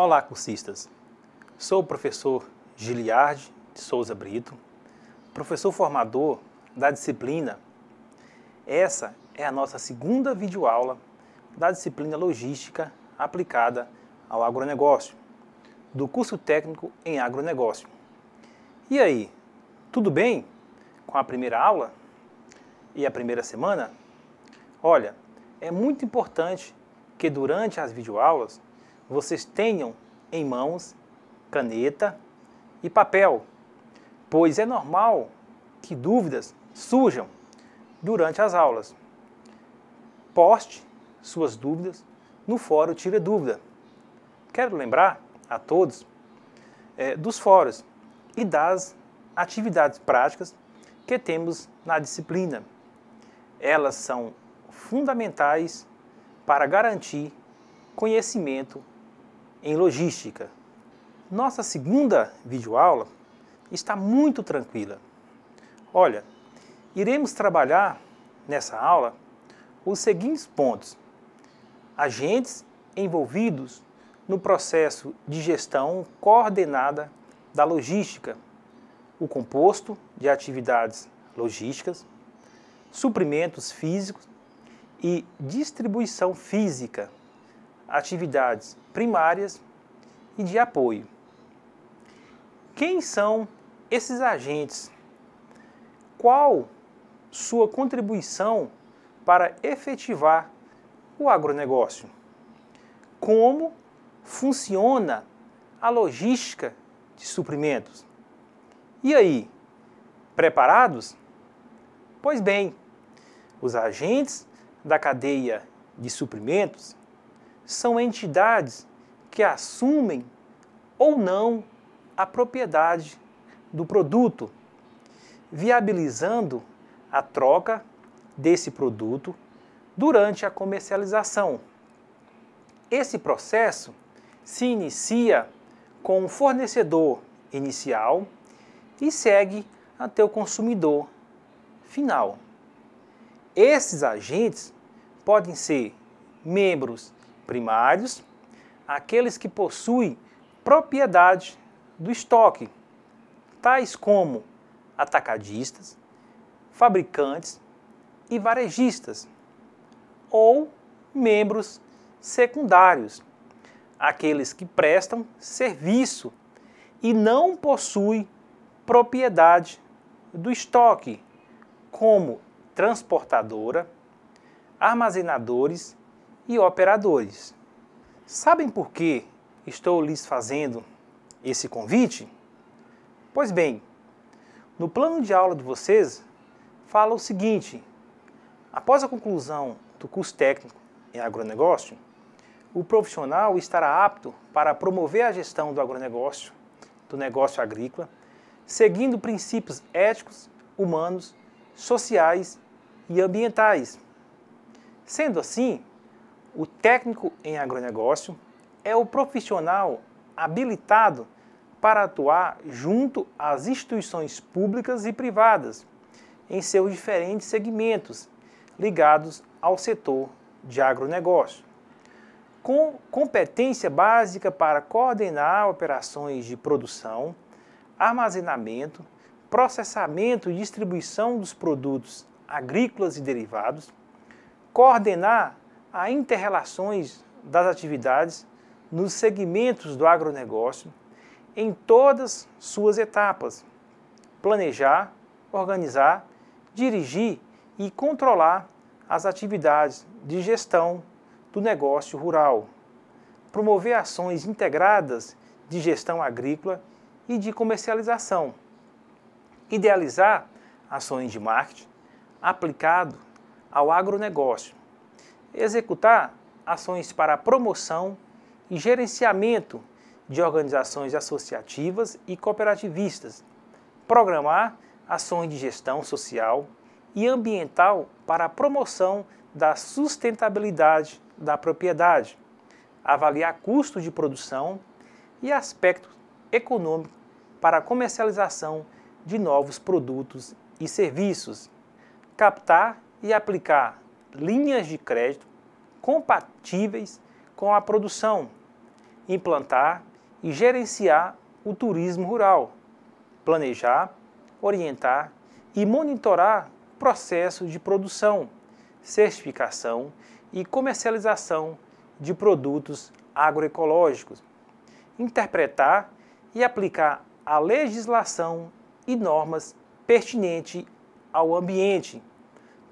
Olá, cursistas. Sou o professor Giliard de Souza Brito, professor formador da disciplina. Essa é a nossa segunda videoaula da disciplina Logística aplicada ao agronegócio, do curso técnico em agronegócio. E aí, tudo bem com a primeira aula e a primeira semana? Olha, é muito importante que durante as videoaulas vocês tenham em mãos caneta e papel, pois é normal que dúvidas surjam durante as aulas. Poste suas dúvidas no fórum Tira Dúvida. Quero lembrar a todos é, dos fóruns e das atividades práticas que temos na disciplina. Elas são fundamentais para garantir conhecimento em logística. Nossa segunda videoaula está muito tranquila. Olha, iremos trabalhar nessa aula os seguintes pontos. Agentes envolvidos no processo de gestão coordenada da logística, o composto de atividades logísticas, suprimentos físicos e distribuição física atividades primárias e de apoio. Quem são esses agentes? Qual sua contribuição para efetivar o agronegócio? Como funciona a logística de suprimentos? E aí, preparados? Pois bem, os agentes da cadeia de suprimentos são entidades que assumem ou não a propriedade do produto, viabilizando a troca desse produto durante a comercialização. Esse processo se inicia com o fornecedor inicial e segue até o consumidor final. Esses agentes podem ser membros primários, aqueles que possuem propriedade do estoque, tais como atacadistas, fabricantes e varejistas, ou membros secundários, aqueles que prestam serviço e não possuem propriedade do estoque, como transportadora, armazenadores e operadores. Sabem por que estou lhes fazendo esse convite? Pois bem, no plano de aula de vocês, fala o seguinte: após a conclusão do curso técnico em agronegócio, o profissional estará apto para promover a gestão do agronegócio, do negócio agrícola, seguindo princípios éticos, humanos, sociais e ambientais. Sendo assim, o técnico em agronegócio é o profissional habilitado para atuar junto às instituições públicas e privadas em seus diferentes segmentos ligados ao setor de agronegócio. Com competência básica para coordenar operações de produção, armazenamento, processamento e distribuição dos produtos agrícolas e derivados, coordenar a interrelações das atividades nos segmentos do agronegócio em todas suas etapas. Planejar, organizar, dirigir e controlar as atividades de gestão do negócio rural. Promover ações integradas de gestão agrícola e de comercialização. Idealizar ações de marketing aplicado ao agronegócio executar ações para a promoção e gerenciamento de organizações associativas e cooperativistas, programar ações de gestão social e ambiental para a promoção da sustentabilidade da propriedade, avaliar custo de produção e aspectos econômicos para a comercialização de novos produtos e serviços, captar e aplicar linhas de crédito compatíveis com a produção, implantar e gerenciar o turismo rural, planejar, orientar e monitorar o processo de produção, certificação e comercialização de produtos agroecológicos, interpretar e aplicar a legislação e normas pertinentes ao ambiente,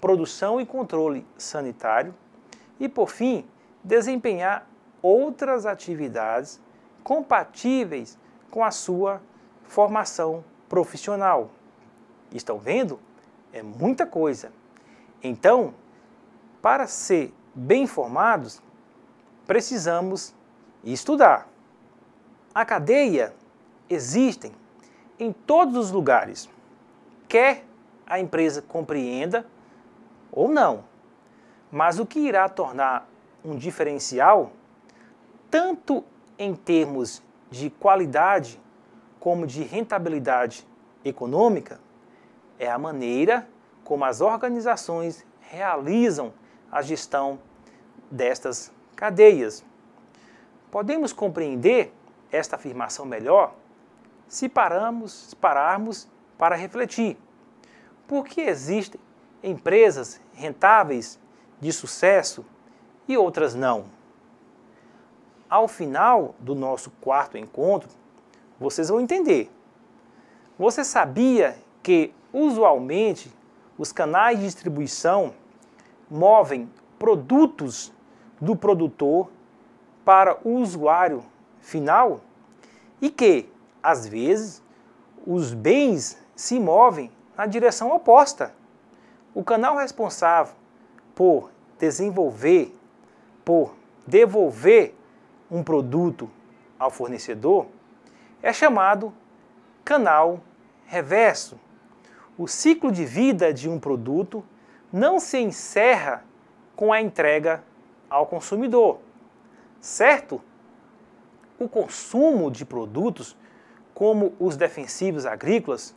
produção e controle sanitário e, por fim, desempenhar outras atividades compatíveis com a sua formação profissional. Estão vendo? É muita coisa. Então, para ser bem formados, precisamos estudar. A cadeia existem em todos os lugares. Quer a empresa compreenda ou não. Mas o que irá tornar um diferencial, tanto em termos de qualidade como de rentabilidade econômica, é a maneira como as organizações realizam a gestão destas cadeias. Podemos compreender esta afirmação melhor se pararmos, pararmos para refletir. Por que existem empresas rentáveis, de sucesso e outras não. Ao final do nosso quarto encontro, vocês vão entender. Você sabia que, usualmente, os canais de distribuição movem produtos do produtor para o usuário final e que, às vezes, os bens se movem na direção oposta. O canal responsável por desenvolver, por devolver um produto ao fornecedor é chamado canal reverso. O ciclo de vida de um produto não se encerra com a entrega ao consumidor, certo? O consumo de produtos, como os defensivos agrícolas,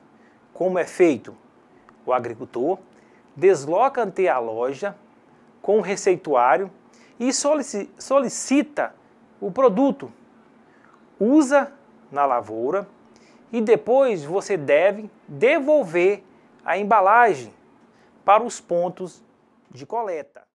como é feito? O agricultor desloca até a loja com o receituário e solicita o produto. Usa na lavoura e depois você deve devolver a embalagem para os pontos de coleta.